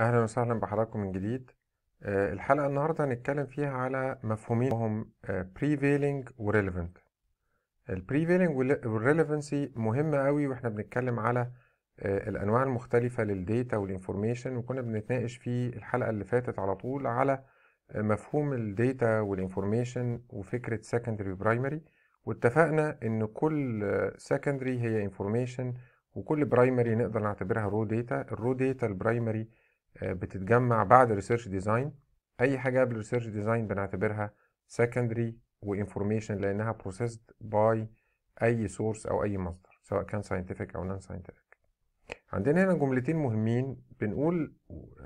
اهلا وسهلا بحضراتكم من جديد آه، الحلقه النهارده هنتكلم فيها على مفهومين هم آه، prevailing و relevant البريفيلنج والريليفنسي مهمه قوي واحنا بنتكلم على آه، الانواع المختلفه للديتا والانفورميشن وكنا بنتناقش في الحلقه اللي فاتت على طول على مفهوم الديتا والانفورميشن وفكره سكندري وبرايمري واتفقنا ان كل سكندري هي انفورميشن وكل برايمري نقدر نعتبرها رو داتا الرو داتا البرايمري بتتجمع بعد ريسيرش ديزاين اي حاجه قبل ريسيرش ديزاين بنعتبرها سكندري وانفورميشن لانها بروسيسد باي اي سورس او اي مصدر سواء كان ساينتفك او نون ساينتفك عندنا هنا جملتين مهمين بنقول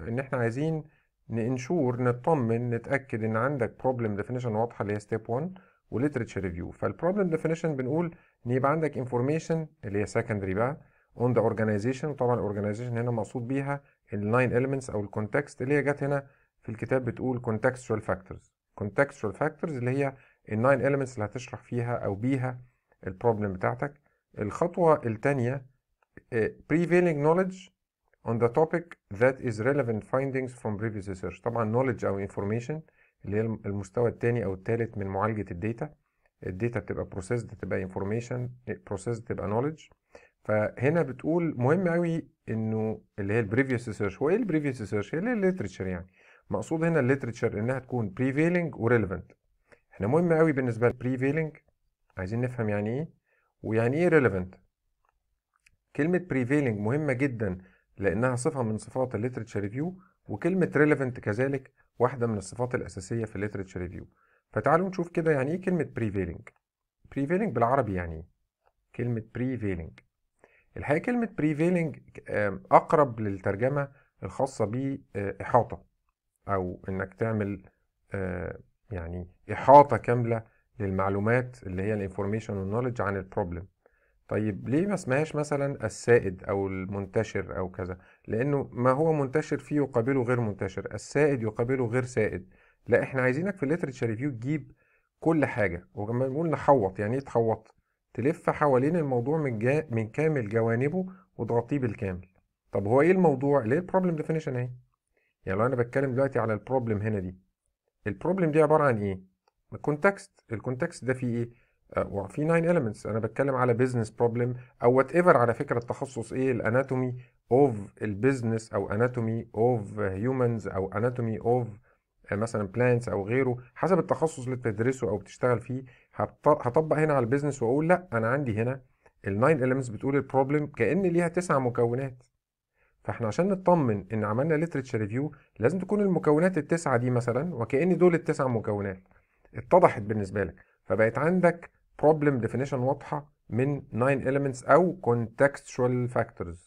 ان احنا عايزين ننشور نطمن نتاكد ان عندك بروبلم ديفينيشن واضحه اللي هي ستيب 1 وليترتشر ريفيو فالبروبلم ديفينيشن بنقول ان يبقى عندك انفورميشن اللي هي سكندري بقى اون ذا اورجانيزيشن وطبعا الاورجانيزيشن هنا مقصود بيها الناين اليمنتس او الكونتكست اللي هي جت هنا في الكتاب بتقول contextual factors contextual factors اللي هي الناين elements اللي هتشرح فيها او بيها البروبلم بتاعتك الخطوة التانية آه، prevailing knowledge on the topic that is relevant findings from previous research طبعا knowledge او information اللي هي المستوى التاني او التالت من معالجة الداتا الداتا بتبقى processed تبقى information processed تبقى knowledge فهنا بتقول مهم قوي انه اللي هي البريفيوس ريسيرش هو ايه البريفيوس ريسيرش هي اللي الليترشر يعني مقصود هنا الليترشر انها تكون بريفيلنج وريليفنت احنا مهم قوي بالنسبه للبريفيلنج عايزين نفهم يعني ايه ويعني ايه ريليفنت كلمه بريفيلنج مهمه جدا لانها صفه من صفات الليترشر ريفيو وكلمه ريليفنت كذلك واحده من الصفات الاساسيه في الليترشر ريفيو فتعالوا نشوف كده يعني ايه كلمه بريفيلنج بريفيلنج بالعربي يعني ايه كلمه بريفيلنج الحقيقه كلمه بريفيلنج اقرب للترجمه الخاصه باحاطه آه، او انك تعمل آه، يعني احاطه كامله للمعلومات اللي هي الانفورميشن والنولج عن البروبلم طيب ليه ما اسمهاش مثلا السائد او المنتشر او كذا لانه ما هو منتشر فيه يقابله غير منتشر السائد يقابله غير سائد لا احنا عايزينك في الليترشر ريفيو تجيب كل حاجه ولما نقول نحوط يعني ايه تحوط تلف حوالين الموضوع من, جا... من كامل جوانبه وتغطيه بالكامل طب هو ايه الموضوع ليه البروبلم ديفينيشن اهي يعني لو انا بتكلم دلوقتي على البروبلم هنا دي البروبلم دي عباره عن ايه الكونتكست الكونتكست ده فيه ايه آه، في 9 elements انا بتكلم على بزنس بروبلم او وات ايفر على فكره التخصص ايه الاناتومي اوف البيزنس او اناتومي اوف هيومنز او اناتومي اوف آه، مثلا بلانتس او غيره حسب التخصص اللي بتدرسه او بتشتغل فيه هطبق هنا على البيزنس واقول لا انا عندي هنا ال9 elements بتقول البروبلم كان ليها تسع مكونات فاحنا عشان نطمن ان عملنا ليترتشر ريفيو لازم تكون المكونات التسعه دي مثلا وكان دول التسع مكونات اتضحت بالنسبه لك فبقت عندك بروبلم ديفينيشن واضحه من 9 elements او contextual factors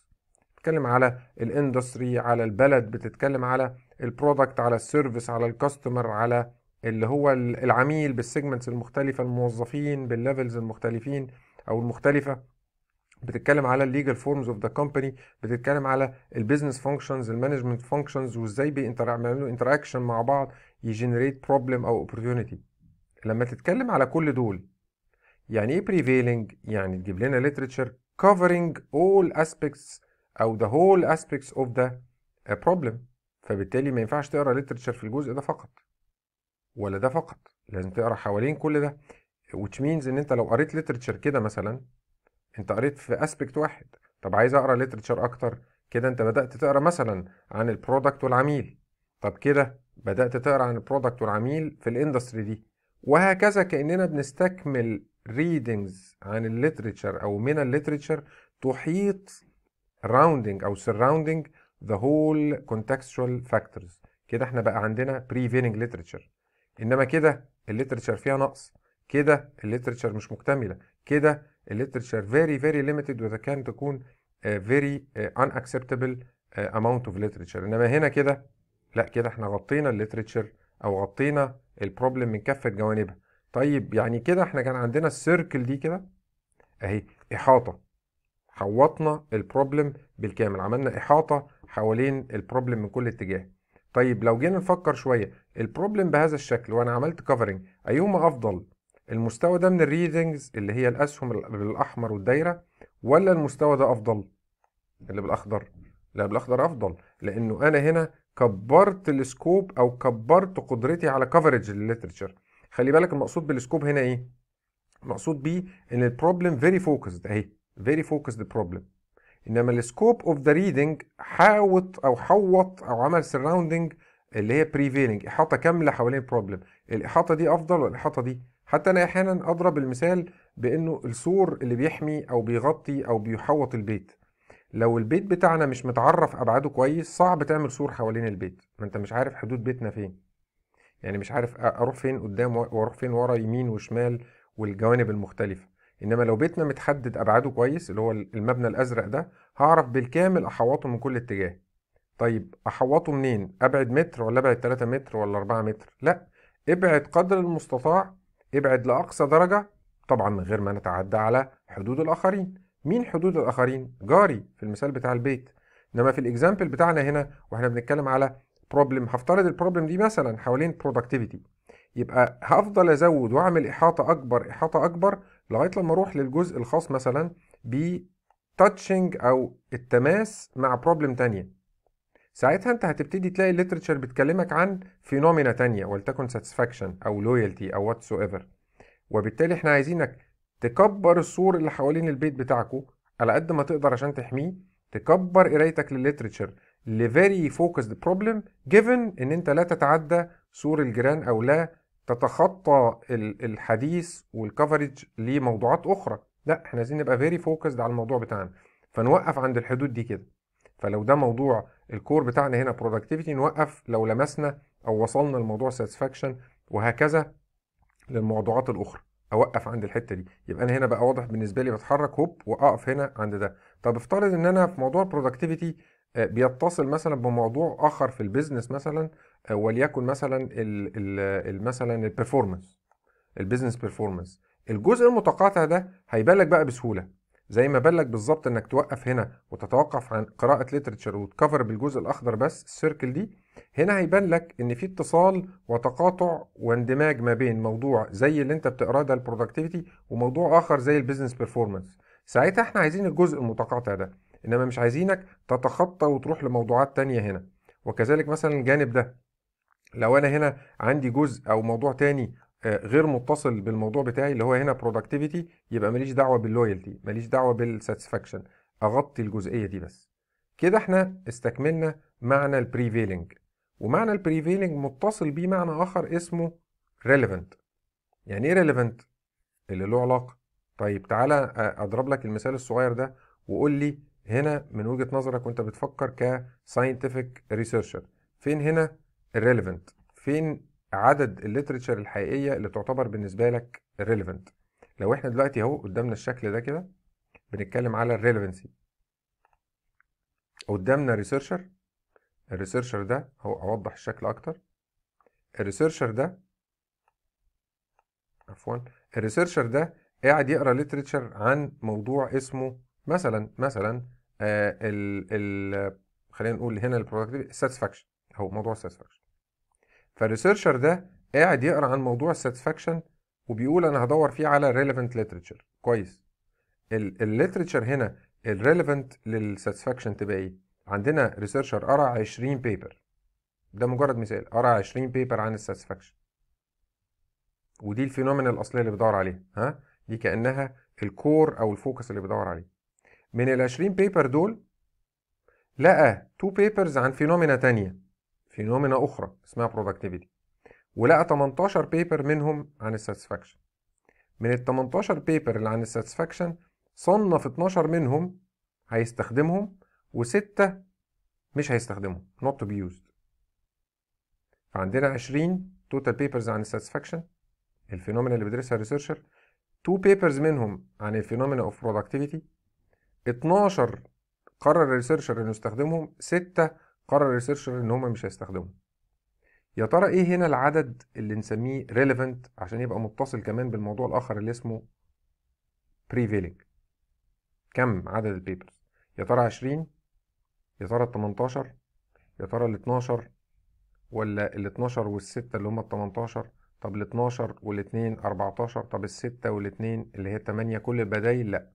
بتتكلم على الاندستري على البلد بتتكلم على البرودكت على السيرفيس على الكاستمر على اللي هو العميل بالسيجمنتس المختلفه الموظفين بالليفلز المختلفين او المختلفه بتتكلم على الليجل فورمز اوف ذا كومباني بتتكلم على البيزنس فانكشنز المانجمنت فانكشنز وازاي بيعملوا انتراكشن مع بعض يجنريت بروبلم او اوبورتيونيتي لما تتكلم على كل دول يعني ايه بريفيلنج يعني تجيب لنا ليترشر covering all aspects او the whole aspects of the uh, problem فبالتالي ما ينفعش تقرا ليترشر في الجزء ده فقط ولا ده فقط لازم تقرا حوالين كل ده which means ان انت لو قريت ليترشر كده مثلا انت قريت في اسبكت واحد طب عايز اقرا ليترشر اكتر كده انت بدات تقرا مثلا عن البرودكت والعميل طب كده بدات تقرا عن البرودكت والعميل في الاندستري دي وهكذا كاننا بنستكمل ريدنجز عن الليترشر او من الليترشر تحيط راوندنج او سراوندنج ذا هول contextual فاكتورز كده احنا بقى عندنا prevailing literature انما كده الليترشر فيها نقص كده الليترشر مش مكتمله كده الليترشر فيري فيري ليميتد وذا كان تكون فيري ان اكسبتبل اماونت اوف ليترشر انما هنا كده لا كده احنا غطينا الليترشر او غطينا البروبلم من كافه جوانبها طيب يعني كده احنا كان عندنا السيركل دي كده اهي احاطه حوطنا البروبلم بالكامل عملنا احاطه حوالين البروبلم من كل اتجاه طيب لو جينا نفكر شوية البروبلم بهذا الشكل وأنا عملت كفرنج أيهما أفضل المستوى ده من الريدنجز اللي هي الأسهم بالأحمر والدايرة ولا المستوى ده أفضل اللي بالأخضر لا بالأخضر أفضل لأنه أنا هنا كبرت السكوب أو كبرت قدرتي على كفرج الليترشر خلي بالك المقصود بالسكوب هنا إيه المقصود بيه إن البروبلم فيري فوكسد أهي فيري فوكسد بروبلم انما السكوب اوف ذا ريدنج حاوط او حوط او عمل سراوندنج اللي هي بريفيلنج احاطه كامله حوالين بروبلم الاحاطه دي افضل ولا الاحاطه دي حتى انا احيانا اضرب المثال بانه السور اللي بيحمي او بيغطي او بيحوط البيت لو البيت بتاعنا مش متعرف ابعاده كويس صعب تعمل سور حوالين البيت ما انت مش عارف حدود بيتنا فين يعني مش عارف اروح فين قدام واروح فين ورا يمين وشمال والجوانب المختلفه انما لو بيتنا متحدد ابعاده كويس اللي هو المبنى الازرق ده هعرف بالكامل احوطه من كل اتجاه طيب احوطه منين ابعد متر ولا ابعد 3 متر ولا 4 متر لا ابعد قدر المستطاع ابعد لاقصى درجه طبعا من غير ما نتعدى على حدود الاخرين مين حدود الاخرين جاري في المثال بتاع البيت انما في الاكزامبل بتاعنا هنا واحنا بنتكلم على بروبلم هفترض البروبلم دي مثلا حوالين برودكتيفيتي يبقى هفضل ازود واعمل احاطه اكبر احاطه اكبر لغايه لما اروح للجزء الخاص مثلا تاتشنج او التماس مع بروبلم تانية ساعتها انت هتبتدي تلاقي الليترشر بتكلمك عن فينومينا تانية ولتكن ساتسفاكشن او لويالتي او واتس ايفر وبالتالي احنا عايزينك تكبر السور اللي حوالين البيت بتاعكو على قد ما تقدر عشان تحميه تكبر قرايتك للليترشر لفيري فوكسد بروبلم جيفن ان انت لا تتعدى سور الجيران او لا تتخطى الحديث والكفرج لموضوعات اخرى لا احنا عايزين نبقى فيري فوكسد على الموضوع بتاعنا فنوقف عند الحدود دي كده فلو ده موضوع الكور بتاعنا هنا برودكتيفيتي نوقف لو لمسنا او وصلنا لموضوع ساتسفاكشن وهكذا للموضوعات الاخرى اوقف عند الحته دي يبقى انا هنا بقى واضح بالنسبه لي بتحرك هوب واقف هنا عند ده طب افترض ان انا في موضوع برودكتيفيتي آه، بيتصل مثلا بموضوع اخر في البيزنس مثلا وليكن مثلا مثلا البرفورمانس البيزنس بيرفورمانس الجزء المتقاطع ده هيبان لك بقى بسهوله زي ما بالك بالظبط انك توقف هنا وتتوقف عن قراءه ليترشر وتكفر بالجزء الاخضر بس السيركل دي هنا هيبان لك ان في اتصال وتقاطع واندماج ما بين موضوع زي اللي انت بتقراه ده البرودكتيفيتي وموضوع اخر زي البيزنس بيرفورمانس ساعتها احنا عايزين الجزء المتقاطع ده انما مش عايزينك تتخطى وتروح لموضوعات تانية هنا وكذلك مثلا الجانب ده لو انا هنا عندي جزء او موضوع تاني آه، غير متصل بالموضوع بتاعي اللي هو هنا برودكتيفيتي يبقى ماليش دعوه باللويالتي ماليش دعوه بالساتسفاكشن اغطي الجزئيه دي بس كده احنا استكملنا معنى البريفيلنج ومعنى البريفيلنج متصل بيه معنى اخر اسمه ريليفنت يعني ايه ريليفنت اللي له علاقه طيب تعالى آه، اضرب لك المثال الصغير ده وقول لي هنا من وجهه نظرك وانت بتفكر كساينتفك ريسيرشر فين هنا الريليفنت فين عدد الليترشر الحقيقيه اللي تعتبر بالنسبه لك ريليفنت لو احنا دلوقتي اهو قدامنا الشكل ده كده بنتكلم على الريليفنسي قدامنا ريسيرشر الريسيرشر ده اهو اوضح الشكل اكتر الريسيرشر ده عفوا الريسيرشر ده قاعد يقرا ليترشر عن موضوع اسمه مثلا مثلا آه ال ال خلينا نقول هنا البرودكتيف ساتسفاكشن هو موضوع الساتسفاكشن فالريسيرشر ده قاعد يقرا عن موضوع الساتسفاكشن وبيقول انا هدور فيه على ريليفنت ليترشر كويس الليترشر هنا الريليفنت للساتسفاكشن تبقى ايه عندنا ريسيرشر قرا 20 بيبر ده مجرد مثال قرا 20 بيبر عن الساتسفاكشن ودي الفينومينا الاصليه اللي بدور عليها ها دي كانها الكور او الفوكس اللي بدور عليه من ال 20 بيبر دول لقى تو بيبرز عن فينومينا تانية فينومينا أخرى اسمها productivity ولقى 18 بيبر منهم عن الساتسفاكشن من ال 18 بيبر اللي عن الساتسفاكشن صنف 12 منهم هيستخدمهم وستة مش هيستخدمهم not to be used فعندنا 20 total papers عن الساتسفاكشن الفينومينا اللي بيدرسها الريسيرشر 2 بيبرز منهم عن الفينومينا اوف برودكتيفيتي 12 قرر الريسيرشر انه يستخدمهم 6 قرر الريسيرشر ان هم مش هيستخدموا يا ترى ايه هنا العدد اللي نسميه relevant عشان يبقى متصل كمان بالموضوع الاخر اللي اسمه prevailing كم عدد البيبرز يا ترى 20 يا ترى 18 يا ترى ال 12 ولا ال 12 وال 6 اللي هم ال 18 طب ال 12 وال 2 14 طب ال 6 وال 2 اللي هي 8 كل البدايل لا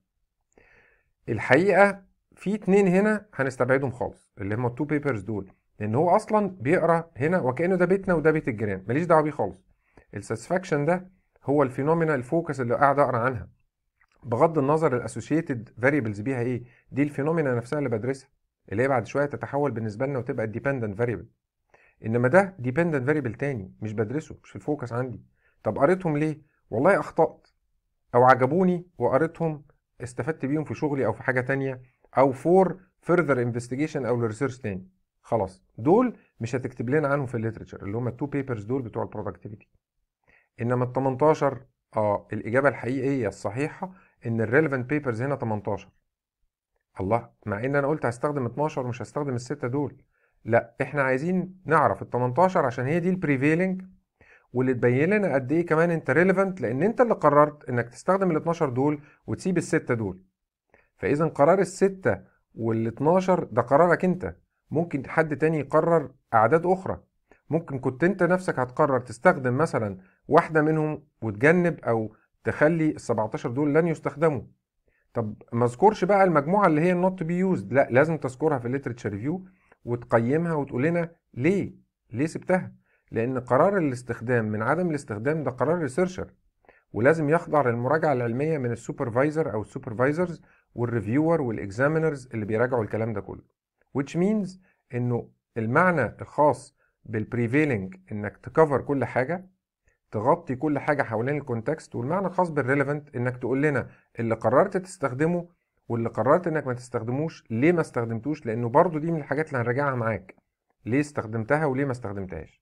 الحقيقة في اتنين هنا هنستبعدهم خالص اللي هم التو بيبرز دول لان هو اصلا بيقرا هنا وكانه ده بيتنا وده بيت الجيران ماليش دعوه بيه خالص الساتسفاكشن ده هو الفينومينا الفوكس اللي قاعد اقرا عنها بغض النظر الاسوشيتد فاريبلز بيها ايه دي الفينومينا نفسها اللي بدرسها اللي هي بعد شويه تتحول بالنسبه لنا وتبقى الديبندنت فاريبل انما ده ديبندنت فاريبل تاني مش بدرسه مش في الفوكس عندي طب قريتهم ليه والله اخطات او عجبوني وقريتهم استفدت بيهم في شغلي او في حاجه تانية او فور فيرذر انفستيجيشن او ريسيرش تاني خلاص دول مش هتكتب لنا عنهم في الليترشر اللي هم التو بيبرز دول بتوع البرودكتيفيتي انما ال 18 اه الاجابه الحقيقيه الصحيحه ان الريليفنت بيبرز هنا 18 الله مع ان انا قلت هستخدم 12 ومش هستخدم السته دول لا احنا عايزين نعرف ال 18 عشان هي دي البريفيلنج واللي تبين لنا قد ايه كمان انت ريليفنت لان انت اللي قررت انك تستخدم ال 12 دول وتسيب السته دول فاذا قرار الستة وال12 ده قرارك انت ممكن حد تاني يقرر اعداد اخرى ممكن كنت انت نفسك هتقرر تستخدم مثلا واحده منهم وتجنب او تخلي ال 17 دول لن يستخدموا طب ما اذكرش بقى المجموعه اللي هي not to be used لا لازم تذكرها في الليترتشر ريفيو وتقيمها وتقول لنا ليه ليه سبتها لان قرار الاستخدام من عدم الاستخدام ده قرار ريسيرشر ولازم يخضع للمراجعه العلميه من السوبرفايزر او السوبرفايزرز والريفيور والاكزامينرز اللي بيراجعوا الكلام ده كله which means انه المعنى الخاص بالبريفيلنج انك تكفر كل حاجه تغطي كل حاجه حوالين الكونتكست والمعنى الخاص بالريليفنت انك تقول لنا اللي قررت تستخدمه واللي قررت انك ما تستخدموش ليه ما استخدمتوش لانه برضو دي من الحاجات اللي هنراجعها معاك ليه استخدمتها وليه ما استخدمتهاش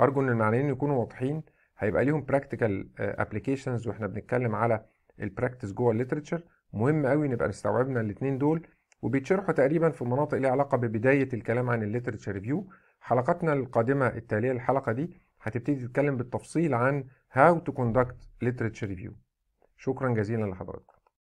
ارجو ان المعنيين يكونوا واضحين هيبقى ليهم براكتيكال ابلكيشنز آه، واحنا بنتكلم على البراكتس جوه الليترشر مهم قوي نبقى استوعبنا الاثنين دول وبيتشرحوا تقريبا في مناطق ليها علاقه ببدايه الكلام عن الليترشر ريفيو حلقتنا القادمه التاليه للحلقه دي هتبتدي تتكلم بالتفصيل عن هاو تو كوندكت literature ريفيو شكرا جزيلا لحضراتكم